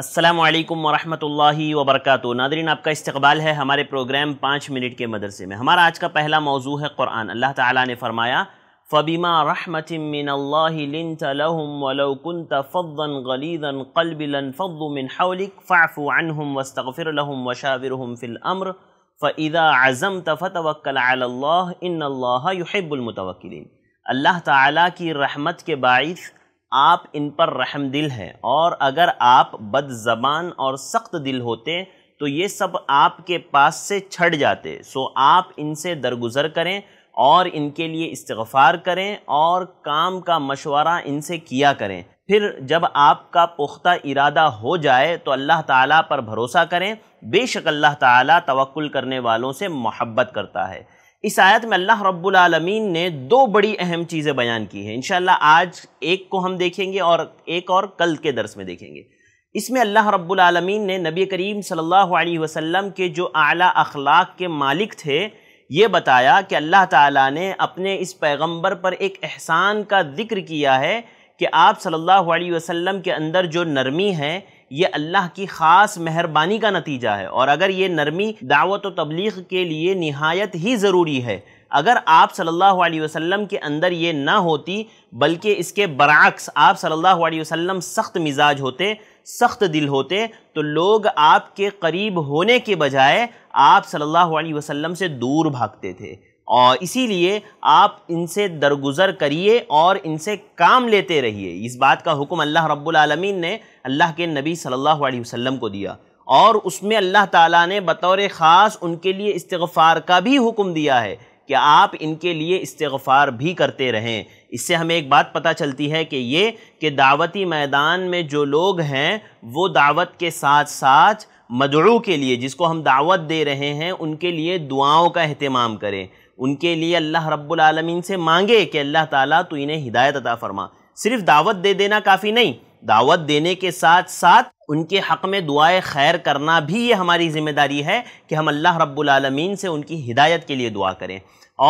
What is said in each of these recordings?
अस्सलाम वालेकुम वरहमतुल्लाहि वबरकू नादरीन आपका इस्तकबाल है हमारे प्रोग्राम पाँच मिनट के मदरसे में हमारा आज का पहला मौजू है क़ुरान अल्लाह ताला ने फरमाया फ़बीमा रहमत मिनल्लाकुनतफ़न कलबिलन फ़ुमिन हौलिक फ़ाफ़ू अनहम वस्तफ़िर वशाविरहम फ़िल अम्र फ़ैदा आज़म तफ़तवक्ल इन युहिबुलमतवक्लिन अल्लाह ताला की रहमत के बायस आप इन पर रहम दिल हैं और अगर आप बदजबान और सख्त दिल होते तो ये सब आपके पास से छट जाते सो आप इनसे दरगुजर करें और इनके लिए इस्तफ़ार करें और काम का मशवरा इनसे किया करें फिर जब आपका पुख्ता इरादा हो जाए तो अल्लाह ताला पर भरोसा करें बेशक अल्लाह ताला तवक्ल करने वालों से मोहब्बत करता है इस आयत में अल्लाह रब्बुलमीन ने दो बड़ी अहम चीज़ें बयान की हैं इन आज एक को हम देखेंगे और एक और कल के दर्स में देखेंगे इसमें अल्लाह रब्बुलमीन ने नबी करीम सल्लल्लाहु अलैहि वसल्लम के जो आला अखलाक के मालिक थे ये बताया कि अल्लाह ताला ने अपने इस पैगंबर पर एक एहसान का जिक्र किया है कि आप सल्लल्लाहु अलैहि वसल्लम के अंदर जो नरमी है ये अल्लाह की ख़ास मेहरबानी का नतीजा है और अगर ये नरमी दावत व तबलीग के लिए नहायत ही ज़रूरी है अगर आप सल्लल्लाहु अलैहि वसल्लम के अंदर ये ना होती बल्कि इसके बरक्स आप सल्लल्लाहु अलैहि वसल्लम सख्त मिजाज होते सख्त दिल होते तो लोग आपके करीब होने के बजाय आप सल्लल्लाहु अलैहि वसल्लम से दूर भागते थे और इसीलिए आप इनसे दरगुजर करिए और इनसे काम लेते रहिए इस बात का हुक्म अल्लाह रब्बुल आलमीन ने अल्लाह के नबी सल्लल्लाहु अलैहि वसल्लम को दिया और उसमें अल्लाह ताला ने बतौर ख़ास उनके लिए इस्तफ़ार का भी हुक्म दिया है कि आप इनके लिए इस्तफार भी करते रहें इससे हमें एक बात पता चलती है कि ये कि दावती मैदान में जो लोग हैं वो दावत के साथ साथ मदड़ू के लिए जिसको हम दावत दे रहे हैं उनके लिए दुआओं का अहतमाम करें उनके लिए अल्लाह रब्बुल रबालमीन से मांगे कि अल्लाह ताला तो इन्हें हिदायत अता फरमा सिर्फ दावत दे देना काफ़ी नहीं दावत देने के साथ साथ उनके हक़ में दुआएं खैर करना भी ये हमारी ज़िम्मेदारी है कि हम अल्लाह रब्बुल से उनकी हिदायत के लिए दुआ करें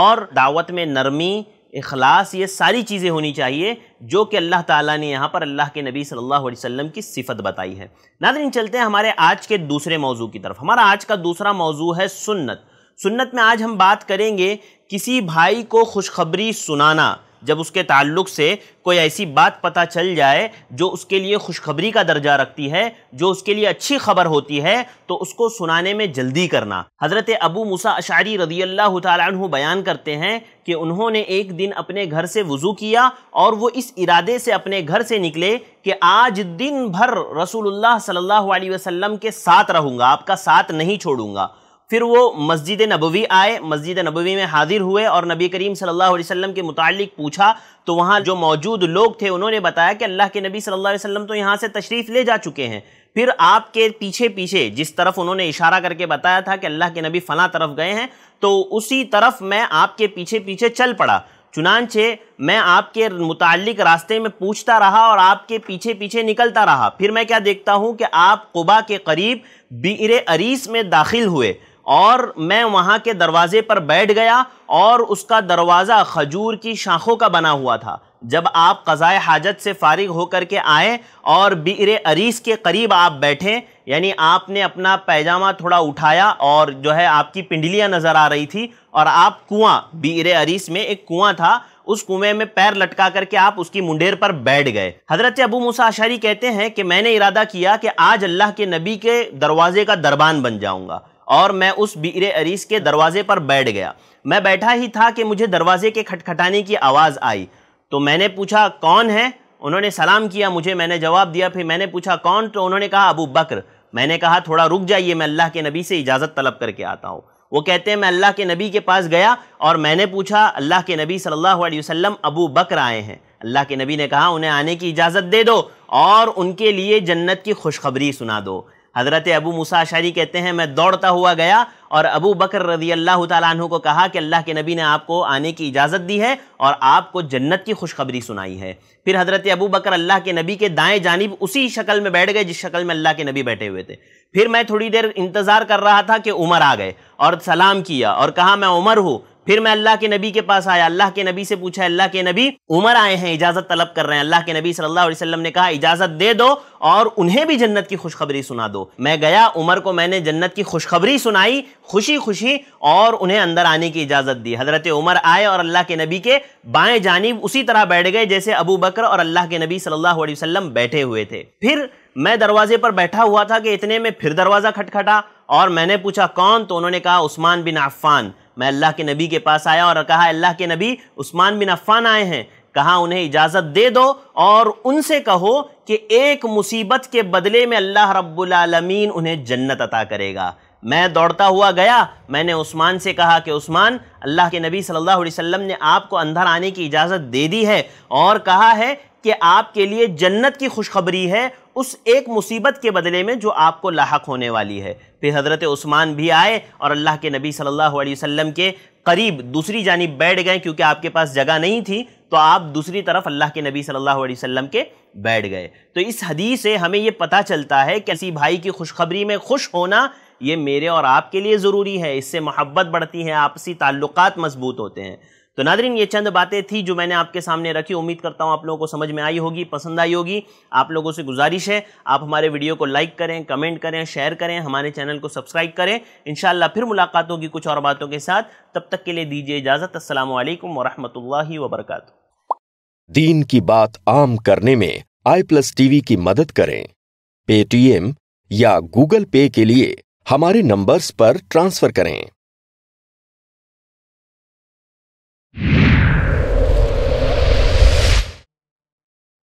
और दावत में नरमी इखलास ये सारी चीज़ें होनी चाहिए जो कि अल्लाह ताला ने यहाँ पर अल्लाह के नबी सल्लल्लाहु अलैहि वसल्लम की सिफत बताई है नादिन चलते हैं हमारे आज के दूसरे मौजू की तरफ हमारा आज का दूसरा मौजू है सुन्नत सुन्नत में आज हम बात करेंगे किसी भाई को खुशखबरी सुनाना जब उसके ताल्लुक से कोई ऐसी बात पता चल जाए जो उसके लिए खुशखबरी का दर्जा रखती है जो उसके लिए अच्छी खबर होती है तो उसको सुनाने में जल्दी करना हज़रत अबू मुसा अशारी रदी अल्लाह तु बयान करते हैं कि उन्होंने एक दिन अपने घर से वज़ू किया और वो इस इरादे से अपने घर से निकले कि आज दिन भर रसूल सल्ला वसम के साथ रहूँगा आपका साथ नहीं छोड़ूंगा फिर वो मस्जिद नबवी आए मस्जिद नबवी में हाजिर हुए और नबी करीम सल्लल्लाहु अलैहि वसल्लम के मुतालिक पूछा तो वहाँ जो मौजूद लोग थे उन्होंने बताया कि अल्लाह के नबी सल्लल्लाहु अलैहि वसल्लम तो यहाँ से तशरीफ़ ले जा चुके हैं फिर आपके पीछे पीछे जिस तरफ उन्होंने इशारा करके बताया था कि अल्लाह के नबी फ़लाँ तरफ गए हैं तो उसी तरफ मैं आपके पीछे पीछे चल पड़ा चुनानचे मैं आपके मुतालिक रास्ते में पूछता रहा और आपके पीछे पीछे निकलता रहा फिर मैं क्या देखता हूँ कि आप कुबा के करीब बीर अरीस में दाखिल हुए और मैं वहाँ के दरवाजे पर बैठ गया और उसका दरवाज़ा खजूर की शाखों का बना हुआ था जब आप कज़ाए हाजत से फारिग होकर के आए और बिर अरीस के करीब आप बैठे यानी आपने अपना पैजामा थोड़ा उठाया और जो है आपकी पिंडलियाँ नज़र आ रही थी और आप कुआं बिर अरीस में एक कुआं था उस कुएं में पैर लटका करके आप उसकी मुंडेर पर बैठ गए हजरत अबू मूसा कहते हैं कि मैंने इरादा किया कि आज अल्लाह के नबी के दरवाजे का दरबान बन जाऊंगा और मैं उस बीर अरीस के दरवाज़े पर बैठ गया मैं बैठा ही था कि मुझे दरवाज़े के खटखटाने की आवाज़ आई तो मैंने पूछा कौन है उन्होंने सलाम किया मुझे मैंने जवाब दिया फिर मैंने पूछा कौन तो उन्होंने कहा अबू बकर मैंने कहा थोड़ा रुक जाइए मैं अल्लाह के नबी से इजाज़त तलब करके आता हूँ वो कहते हैं मैं अल्लाह के नबी के पास गया और मैंने पूछा अल्लाह के नबी सल्लल्लाहु अलैहि वसल्लम अबू बकर आए हैं अल्लाह के नबी ने कहा उन्हें आने की इजाज़त दे दो और उनके लिए जन्नत की खुशखबरी सुना दो हज़रत अबू मूसा कहते हैं मैं दौड़ता हुआ गया और अबू बकर रजी अल्लाह तु को कहा कि अल्लाह के नबी ने आपको आने की इजाज़त दी है और आपको जन्नत की खुशखबरी सुनाई है फिर हज़रत अबू बकर अल्लाह के नबी के दाएं जानब उसी शक्ल में बैठ गए जिस शक्ल में अल्लाह के नबी बैठे हुए थे फिर मैं थोड़ी देर इंतज़ार कर रहा था कि उमर आ गए और सलाम किया और कहा मैं उमर हूँ फिर मैं अल्लाह के नबी के पास आया अल्लाह के नबी से पूछा अल्लाह के नबी उमर आए हैं इजाजत तलब कर रहे हैं अल्लाह के नबी सल्लल्लाहु अलैहि वसल्लम ने कहा इजाजत दे दो और उन्हें भी जन्नत की खुशखबरी सुना दो मैं गया उमर को मैंने जन्नत की खुशखबरी सुनाई खुशी खुशी और उन्हें अंदर आने की इजाजत दी हजरत उमर आए और अल्लाह के नबी के बाएं जानीब उसी तरह बैठ गए जैसे अबू बकर और अल्लाह के नबी सल्लल्लाहु अलैहि वसल्लम बैठे हुए थे फिर मैं दरवाजे पर बैठा हुआ था कि इतने में फिर दरवाज़ा खटखटा और मैंने पूछा कौन तो उन्होंने कहा उस्मान बिन अफ़ान मैं अल्लाह के नबी के पास आया और कहा अल्लाह के नबी उस्मान बिन अफ़ान आए हैं कहा उन्हें इजाज़त दे दो और उनसे कहो कि एक मुसीबत के बदले में अल्लाह रब्बुलमीन उन्हें जन्नत अता करेगा मैं दौड़ता हुआ गया मैंने उस्मान से कहा कि उस्मान अल्लाह के नबी सल्लल्लाहु अलैहि वसल्लम ने आपको अंदर आने की इजाज़त दे दी है और कहा है कि आपके लिए जन्नत की खुशखबरी है उस एक मुसीबत के बदले में जो आपको लाक होने वाली है फिर हज़रत उस्मान भी आए और अल्लाह के नबी सल्लल्लाहु अलैहि वसल्लम के करीब दूसरी जानब बैठ गए क्योंकि आपके पास जगह नहीं थी तो आप दूसरी तरफ अल्लाह के नबी सल्लल्लाहु अलैहि वसल्लम के बैठ गए तो इस हदीस से हमें ये पता चलता है किसी भाई की खुशखबरी में खुश होना ये मेरे और आपके लिए ज़रूरी है इससे मोहब्बत बढ़ती है आपसी ताल्लुकात मजबूत होते हैं तो नादरीन ये चंद बातें थी जो मैंने आपके सामने रखी उम्मीद करता हूँ आप लोगों को समझ में आई होगी पसंद आई होगी आप लोगों से गुजारिश है आप हमारे वीडियो को लाइक करें कमेंट करें शेयर करें हमारे चैनल को सब्सक्राइब करें इन फिर मुलाकात होगी कुछ और बातों के साथ तब तक के लिए दीजिए इजाज़त असल वरहमल वबरक दीन की बात आम करने में आई प्लस टीवी की मदद करें पेटीएम या गूगल पे के लिए हमारे नंबर्स पर ट्रांसफर करें